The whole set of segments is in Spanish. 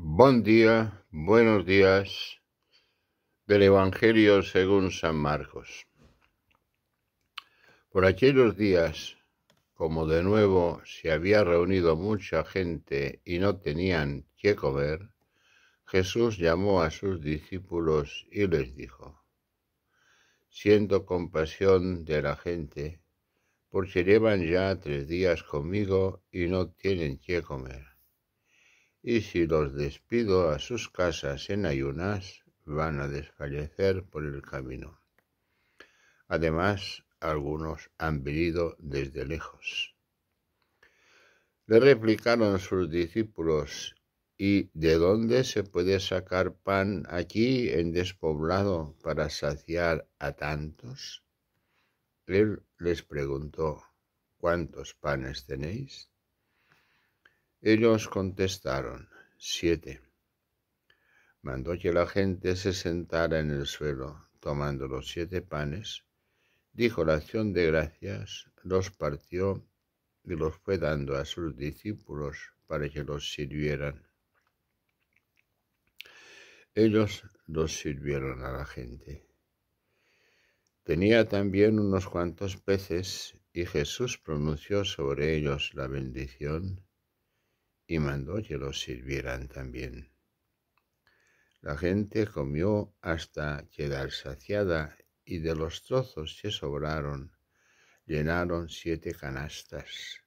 Buen día, buenos días del Evangelio según San Marcos. Por aquellos días, como de nuevo se había reunido mucha gente y no tenían qué comer, Jesús llamó a sus discípulos y les dijo, siento compasión de la gente, porque llevan ya tres días conmigo y no tienen qué comer y si los despido a sus casas en ayunas, van a desfallecer por el camino. Además, algunos han venido desde lejos. Le replicaron sus discípulos, ¿y de dónde se puede sacar pan aquí en despoblado para saciar a tantos? Él les preguntó, ¿cuántos panes tenéis? Ellos contestaron, siete. Mandó que la gente se sentara en el suelo, tomando los siete panes, dijo la acción de gracias, los partió y los fue dando a sus discípulos para que los sirvieran. Ellos los sirvieron a la gente. Tenía también unos cuantos peces y Jesús pronunció sobre ellos la bendición y mandó que los sirvieran también. La gente comió hasta quedar saciada y de los trozos que sobraron llenaron siete canastas.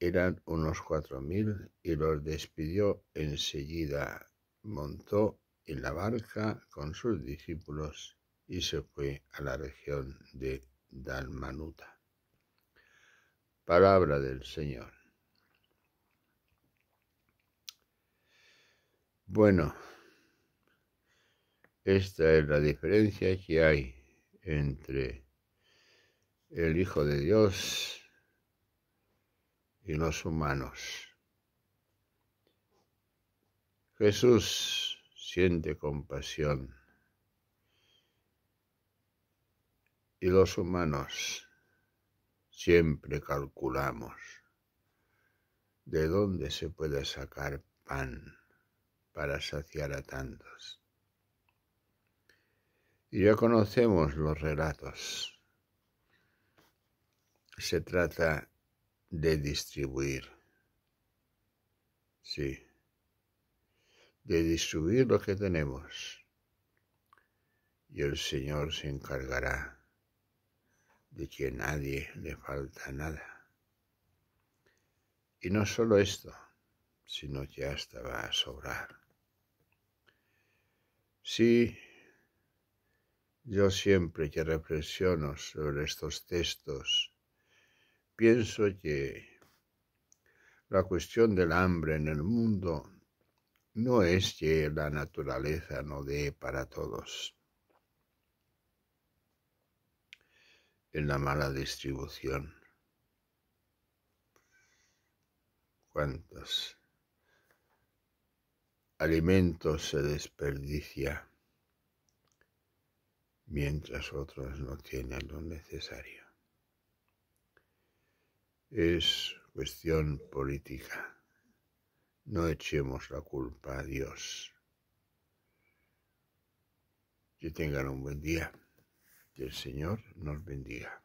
Eran unos cuatro mil y los despidió enseguida, montó en la barca con sus discípulos y se fue a la región de Dalmanuta. Palabra del Señor. Bueno, esta es la diferencia que hay entre el Hijo de Dios y los humanos. Jesús siente compasión y los humanos siempre calculamos de dónde se puede sacar pan para saciar a tantos. Y ya conocemos los relatos. Se trata de distribuir. Sí. De distribuir lo que tenemos. Y el Señor se encargará de que a nadie le falta nada. Y no solo esto, sino que hasta va a sobrar. Sí, yo siempre que reflexiono sobre estos textos, pienso que la cuestión del hambre en el mundo no es que la naturaleza no dé para todos. En la mala distribución. ¿Cuántas Alimentos se desperdicia mientras otros no tienen lo necesario. Es cuestión política. No echemos la culpa a Dios. Que tengan un buen día. Que el Señor nos bendiga.